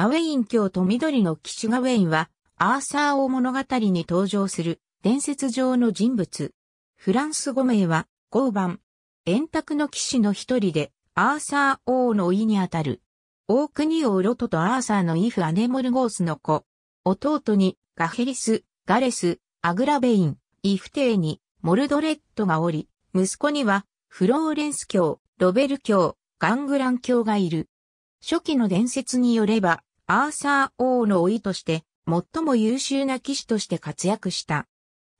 ガウェイン教と緑の騎士ガウェインは、アーサー王物語に登場する伝説上の人物。フランス語名は、合番。円卓の騎士の一人で、アーサー王の意にあたる。大国王ロトとアーサーのイフ・アネモルゴースの子。弟に、ガヘリス、ガレス、アグラベイン、イフテーに、モルドレットがおり、息子には、フローレンス教、ロベル教、ガングラン教がいる。初期の伝説によれば、アーサー王の甥として、最も優秀な騎士として活躍した。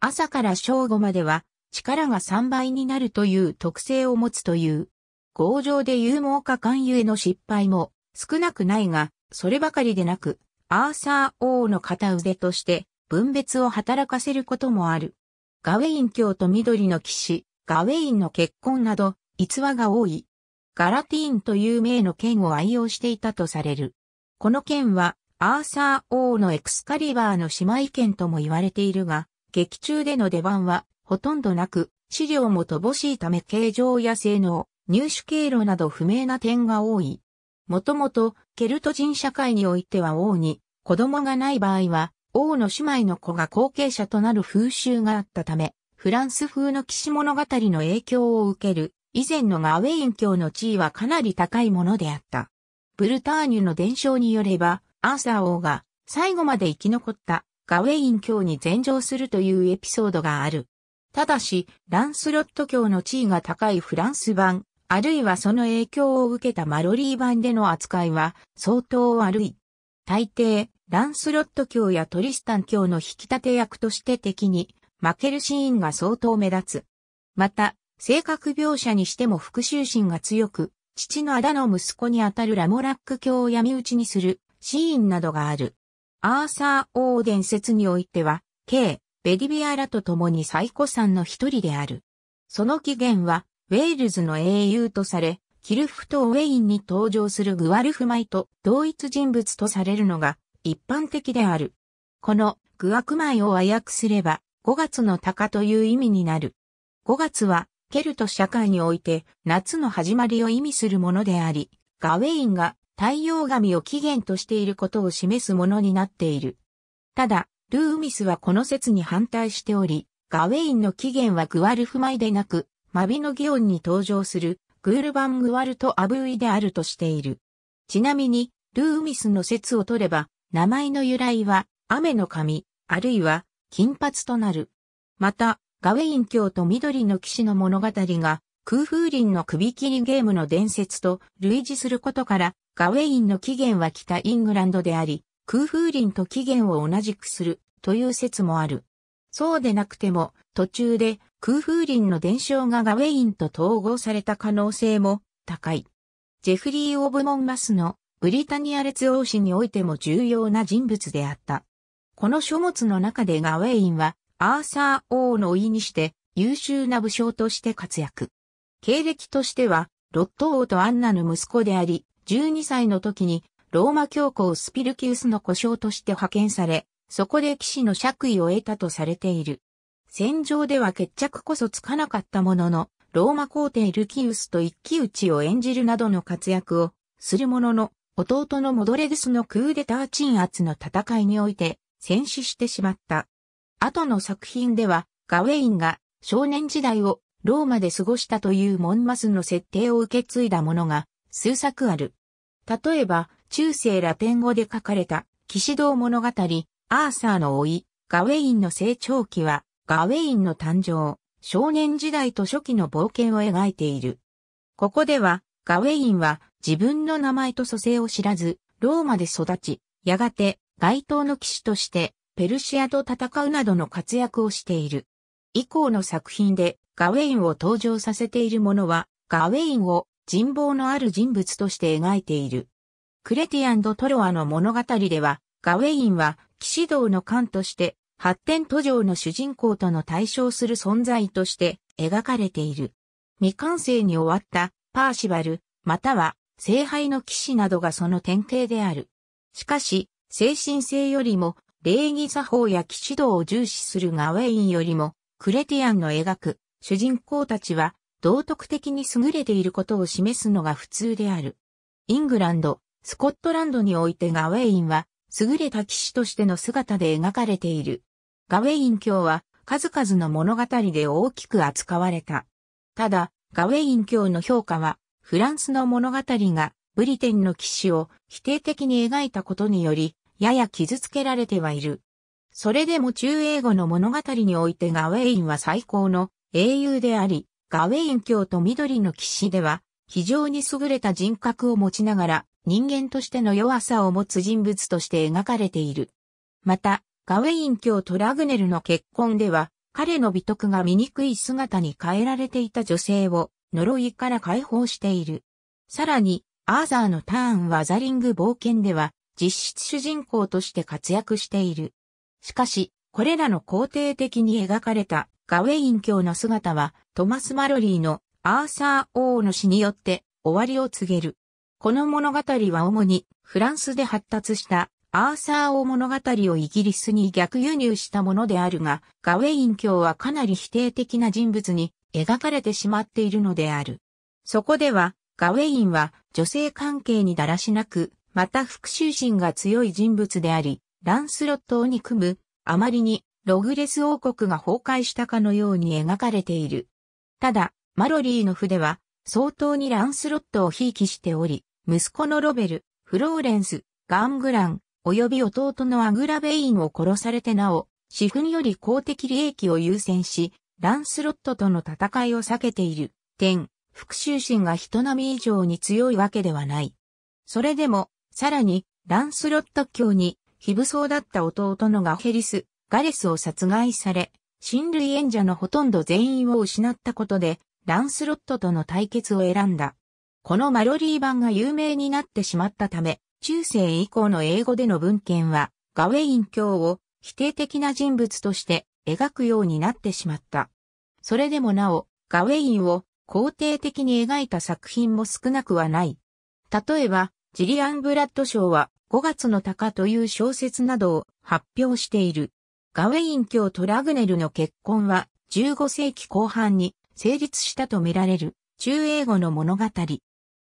朝から正午までは、力が3倍になるという特性を持つという。強情で勇猛果敢ゆえの失敗も少なくないが、そればかりでなく、アーサー王の片腕として分別を働かせることもある。ガウェイン教と緑の騎士、ガウェインの結婚など、逸話が多い。ガラティーンという名の剣を愛用していたとされる。この剣は、アーサー王のエクスカリバーの姉妹剣とも言われているが、劇中での出番はほとんどなく、資料も乏しいため形状や性能、入手経路など不明な点が多い。もともと、ケルト人社会においては王に、子供がない場合は、王の姉妹の子が後継者となる風習があったため、フランス風の騎士物語の影響を受ける、以前のガウェイン教の地位はかなり高いものであった。ブルターニュの伝承によれば、アーサー王が最後まで生き残ったガウェイン教に禅譲するというエピソードがある。ただし、ランスロット教の地位が高いフランス版、あるいはその影響を受けたマロリー版での扱いは相当悪い。大抵、ランスロット教やトリスタン教の引き立て役として敵に負けるシーンが相当目立つ。また、性格描写にしても復讐心が強く、父のあだの息子にあたるラモラック教を闇討ちにするシーンなどがある。アーサー・オー伝説においては、K、ベディビアラと共に最古参の一人である。その起源は、ウェールズの英雄とされ、キルフとウェインに登場するグアルフマイと同一人物とされるのが一般的である。このグアクマイを和訳すれば5月の鷹という意味になる。5月はケルト社会において夏の始まりを意味するものであり、ガウェインが太陽神を起源としていることを示すものになっている。ただ、ルーミスはこの説に反対しており、ガウェインの起源はグワルフマイでなく、マビノギオンに登場するグールバングワルト・アブイであるとしている。ちなみに、ルーミスの説を取れば、名前の由来は雨の神、あるいは金髪となる。また、ガウェイン卿と緑の騎士の物語が、空風林の首切りゲームの伝説と類似することから、ガウェインの起源は北イングランドであり、空風林と起源を同じくするという説もある。そうでなくても、途中で空風林の伝承がガウェインと統合された可能性も高い。ジェフリー・オブ・モンマスのブリタニア列王史においても重要な人物であった。この書物の中でガウェインはアーサー王の意にして優秀な武将として活躍。経歴としては、ロット王とアンナの息子であり、12歳の時にローマ教皇スピルキウスの故障として派遣され、そこで騎士の爵位を得たとされている。戦場では決着こそつかなかったものの、ローマ皇帝ルキウスと一騎打ちを演じるなどの活躍をするものの、弟のモドレグスのクーデター鎮圧の戦いにおいて戦死してしまった。後の作品では、ガウェインが少年時代をローマで過ごしたというモンマスの設定を受け継いだものが数作ある。例えば、中世ラテン語で書かれた騎士道物語、アーサーの老い、ガウェインの成長期は、ガウェインの誕生、少年時代と初期の冒険を描いている。ここでは、ガウェインは自分の名前と蘇生を知らず、ローマで育ち、やがて街頭の騎士としてペルシアと戦うなどの活躍をしている。以降の作品でガウェインを登場させているものは、ガウェインを人望のある人物として描いている。クレティアンド・トロアの物語では、ガウェインは騎士道の官として発展途上の主人公との対象する存在として描かれている。未完成に終わったパーシバル、または聖杯の騎士などがその典型である。しかし、精神性よりも礼儀作法や騎士道を重視するガウェインよりも、クレティアンの描く主人公たちは道徳的に優れていることを示すのが普通である。イングランド、スコットランドにおいてガウェインは優れた騎士としての姿で描かれている。ガウェイン教は数々の物語で大きく扱われた。ただ、ガウェイン教の評価は、フランスの物語がブリテンの騎士を否定的に描いたことにより、やや傷つけられてはいる。それでも中英語の物語においてガウェインは最高の英雄であり、ガウェイン教と緑の騎士では、非常に優れた人格を持ちながら、人間としての弱さを持つ人物として描かれている。また、ガウェイン教とラグネルの結婚では、彼の美徳が醜い姿に変えられていた女性を呪いから解放している。さらに、アーザーのターンはザリング冒険では、実質主人公として活躍している。しかし、これらの肯定的に描かれたガウェイン教の姿は、トマス・マロリーのアーサー王の死によって終わりを告げる。この物語は主にフランスで発達したアーサー王物語をイギリスに逆輸入したものであるが、ガウェイン教はかなり否定的な人物に描かれてしまっているのである。そこでは、ガウェインは女性関係にだらしなく、また復讐心が強い人物であり、ランスロットを憎む、あまりにログレス王国が崩壊したかのように描かれている。ただ、マロリーの筆は相当にランスロットをひいきしており、息子のロベル、フローレンス、ガングラン、及び弟のアグラベインを殺されてなお、私により公的利益を優先し、ランスロットとの戦いを避けている点、復讐心が人並み以上に強いわけではない。それでも、さらに、ランスロット卿に、非武装だった弟のガヘリス、ガレスを殺害され、親類演者のほとんど全員を失ったことで、ランスロットとの対決を選んだ。このマロリー版が有名になってしまったため、中世以降の英語での文献は、ガウェイン卿を否定的な人物として描くようになってしまった。それでもなお、ガウェインを肯定的に描いた作品も少なくはない。例えば、ジリアン・ブラッド賞は5月の鷹という小説などを発表している。ガウェイン卿とラグネルの結婚は15世紀後半に成立したとみられる中英語の物語。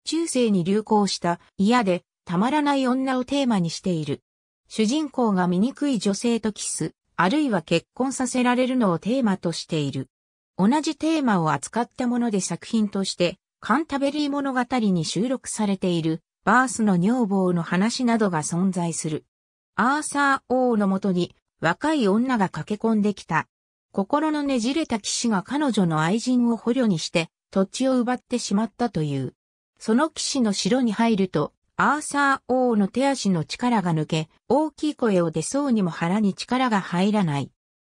中世に流行した嫌でたまらない女をテーマにしている。主人公が醜い女性とキス、あるいは結婚させられるのをテーマとしている。同じテーマを扱ったもので作品として、カンタベリー物語に収録されているバースの女房の話などが存在する。アーサー王のもとに若い女が駆け込んできた。心のねじれた騎士が彼女の愛人を捕虜にして土地を奪ってしまったという。その騎士の城に入ると、アーサー王の手足の力が抜け、大きい声を出そうにも腹に力が入らない。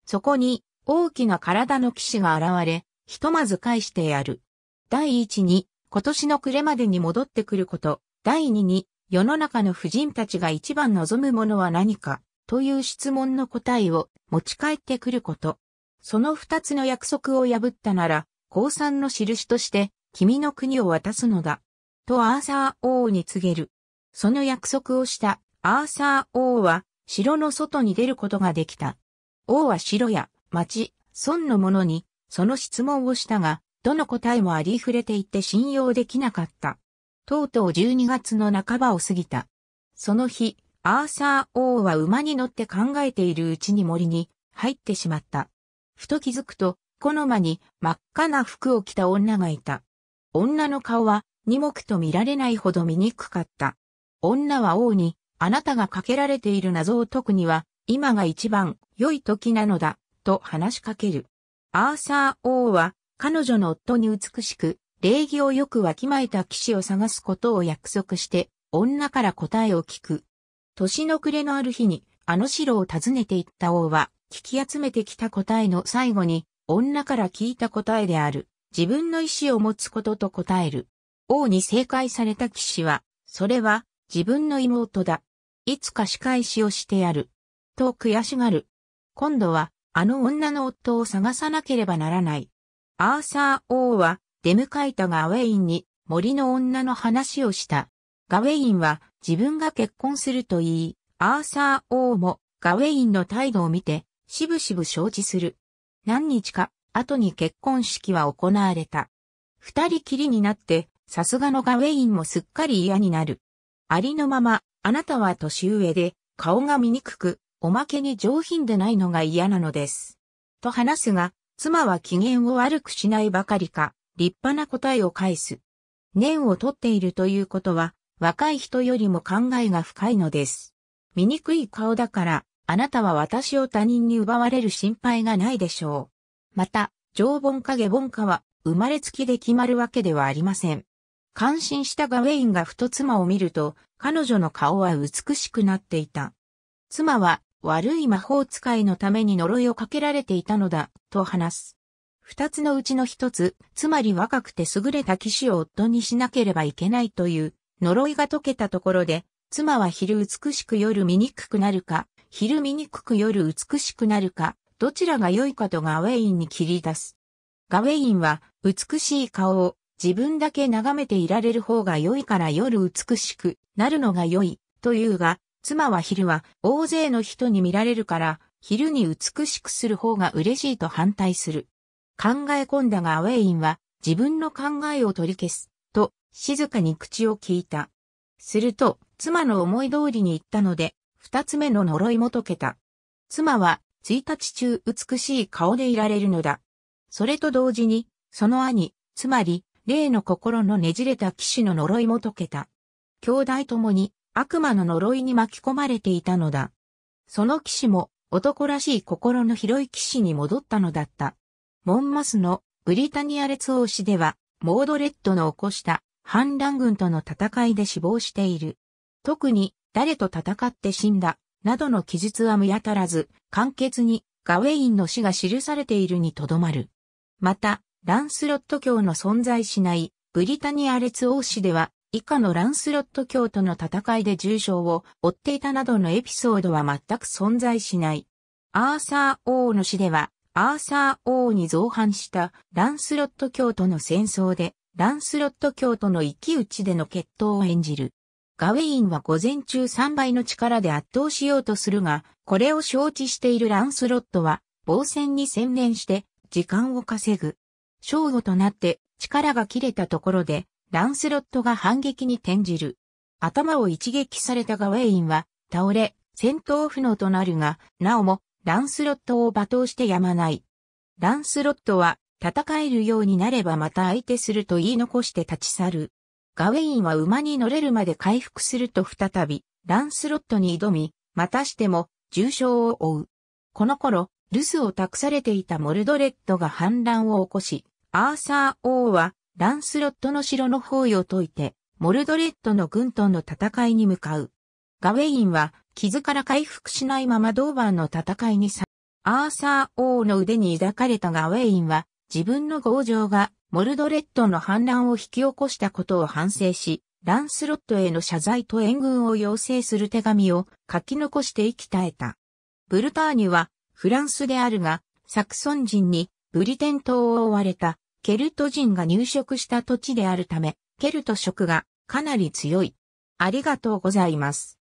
そこに、大きな体の騎士が現れ、ひとまず返してやる。第一に、今年の暮れまでに戻ってくること、第2に、世の中の婦人たちが一番望むものは何か、という質問の答えを持ち帰ってくること。その二つの約束を破ったなら、降参の印として、君の国を渡すのだ。とアーサー王に告げる。その約束をしたアーサー王は、城の外に出ることができた。王は城や町、村の者に、その質問をしたが、どの答えもありふれていて信用できなかった。とうとう12月の半ばを過ぎた。その日、アーサー王は馬に乗って考えているうちに森に入ってしまった。ふと気づくと、この間に真っ赤な服を着た女がいた。女の顔は二目と見られないほど醜かった。女は王に、あなたがかけられている謎を解くには、今が一番良い時なのだ、と話しかける。アーサー王は、彼女の夫に美しく、礼儀をよくわきまえた騎士を探すことを約束して、女から答えを聞く。年の暮れのある日に、あの城を訪ねていった王は、聞き集めてきた答えの最後に、女から聞いた答えである、自分の意志を持つことと答える。王に正解された騎士は、それは、自分の妹だ。いつか仕返しをしてやる。と悔しがる。今度は、あの女の夫を探さなければならない。アーサー王は、出迎えたガウェインに森の女の話をした。ガウェインは自分が結婚すると言い、アーサー王もガウェインの態度を見て、しぶしぶ承知する。何日か後に結婚式は行われた。二人きりになって、さすがのガウェインもすっかり嫌になる。ありのまま、あなたは年上で、顔が醜く、おまけに上品でないのが嫌なのです。と話すが、妻は機嫌を悪くしないばかりか、立派な答えを返す。念を取っているということは、若い人よりも考えが深いのです。醜い顔だから、あなたは私を他人に奪われる心配がないでしょう。また、常盆影盆かは、生まれつきで決まるわけではありません。感心したがウェインがふと妻を見ると、彼女の顔は美しくなっていた。妻は悪い魔法使いのために呪いをかけられていたのだ、と話す。二つのうちの一つ、つまり若くて優れた騎士を夫にしなければいけないという呪いが解けたところで、妻は昼美しく夜醜くなるか、昼醜く夜美しくなるか、どちらが良いかとガウェインに切り出す。ガウェインは美しい顔を自分だけ眺めていられる方が良いから夜美しくなるのが良いというが、妻は昼は大勢の人に見られるから昼に美しくする方が嬉しいと反対する。考え込んだがアウェインは自分の考えを取り消す、と静かに口を聞いた。すると、妻の思い通りに言ったので、二つ目の呪いも解けた。妻は、一日中美しい顔でいられるのだ。それと同時に、その兄、つまり、霊の心のねじれた騎士の呪いも解けた。兄弟ともに、悪魔の呪いに巻き込まれていたのだ。その騎士も、男らしい心の広い騎士に戻ったのだった。モンマスのブリタニア列王氏では、モードレッドの起こした反乱軍との戦いで死亡している。特に誰と戦って死んだ、などの記述は見当たらず、簡潔にガウェインの死が記されているにとどまる。また、ランスロット教の存在しないブリタニア列王氏では、以下のランスロット教との戦いで重傷を負っていたなどのエピソードは全く存在しない。アーサー王の死では、アーサー王に造反したランスロット教徒の戦争で、ランスロット教徒の生き打ちでの決闘を演じる。ガウェインは午前中3倍の力で圧倒しようとするが、これを承知しているランスロットは、防戦に専念して、時間を稼ぐ。正午となって、力が切れたところで、ランスロットが反撃に転じる。頭を一撃されたガウェインは、倒れ、戦闘不能となるが、なおも、ランスロットを罵倒してやまない。ランスロットは、戦えるようになればまた相手すると言い残して立ち去る。ガウェインは馬に乗れるまで回復すると再び、ランスロットに挑み、またしても、重傷を負う。この頃、留守を託されていたモルドレッドが反乱を起こし、アーサー王は、ランスロットの城の方位を解いて、モルドレッドの軍との戦いに向かう。ガウェインは、傷から回復しないままドーバーの戦いにさ、アーサー王の腕に抱かれたがウェインは、自分の強情が、モルドレッドの反乱を引き起こしたことを反省し、ランスロットへの謝罪と援軍を要請する手紙を書き残して生き絶えた。ブルターニュは、フランスであるが、サクソン人に、ブリテン島を追われた、ケルト人が入植した土地であるため、ケルト色がかなり強い。ありがとうございます。